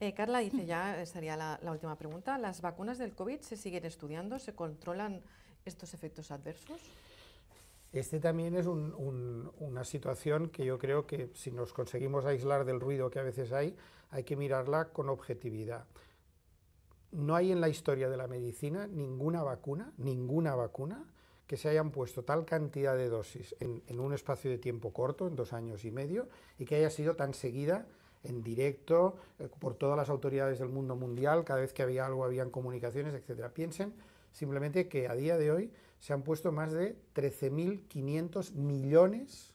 Eh, Carla dice, mm. ya sería la, última pregunta, ¿las vacunas del COVID se siguen estudiando? ¿Se controlan estos efectos adversos? Este también es una situación que yo creo que si nos conseguimos aislar del ruido que a veces hay, hay que mirarla con objetividad. No hay en la historia de la medicina ninguna vacuna, ninguna vacuna, que se hayan puesto tal cantidad de dosis en, un espacio de tiempo corto, en dos años y medio, y que haya sido tan seguida en directo, eh, por todas las autoridades del mundo mundial, cada vez que había algo habían comunicaciones, etcétera. Piensen simplemente que a día de hoy se han puesto más de 13.500 millones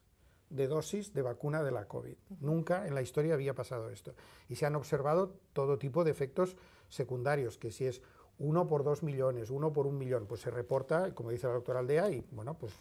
de dosis de vacuna de la COVID. Nunca en la historia había pasado esto. Y se han observado todo tipo de efectos secundarios, que si es uno por dos millones, uno por un millón, pues se reporta, como dice la doctora Aldea, y bueno, pues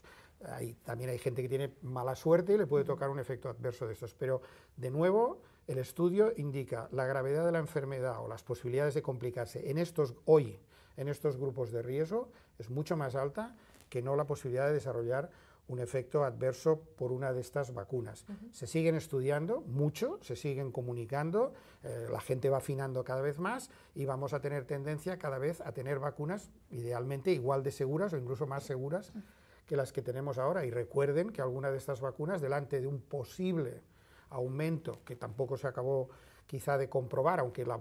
también hay gente que tiene mala suerte y le puede tocar un efecto adverso de estos. Pero, de nuevo, el estudio indica la gravedad de la enfermedad o las posibilidades de complicarse en estos, hoy, en estos grupos de riesgo, es mucho más alta que no la posibilidad de desarrollar un efecto adverso por una de estas vacunas. Se siguen estudiando mucho, se siguen comunicando, eh, la gente va afinando cada vez más y vamos a tener tendencia cada vez a tener vacunas idealmente igual de seguras o incluso más seguras que las que tenemos ahora. Y recuerden que alguna de estas vacunas, delante de un posible aumento, que tampoco se acabó quizá de comprobar, aunque la,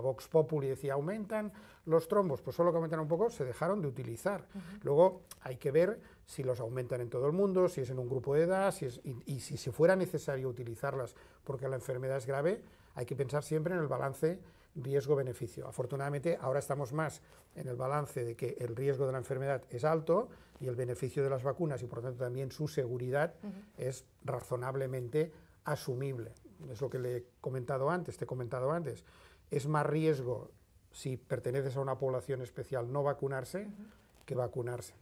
Vox Populi decía aumentan los trombos, pues solo que aumentaron un poco, se dejaron de utilizar. Luego hay que ver si los aumentan en todo el mundo, si es en un grupo de edad, si es, y, si fuera necesario utilizarlas porque la enfermedad es grave, hay que pensar siempre en el balance riesgo-beneficio. Afortunadamente ahora estamos más en el balance de que el riesgo de la enfermedad es alto y el beneficio de las vacunas y por lo tanto también su seguridad es razonablemente asumible es lo que le he comentado antes, te he comentado antes, es más riesgo si perteneces a una población especial no vacunarse que vacunarse.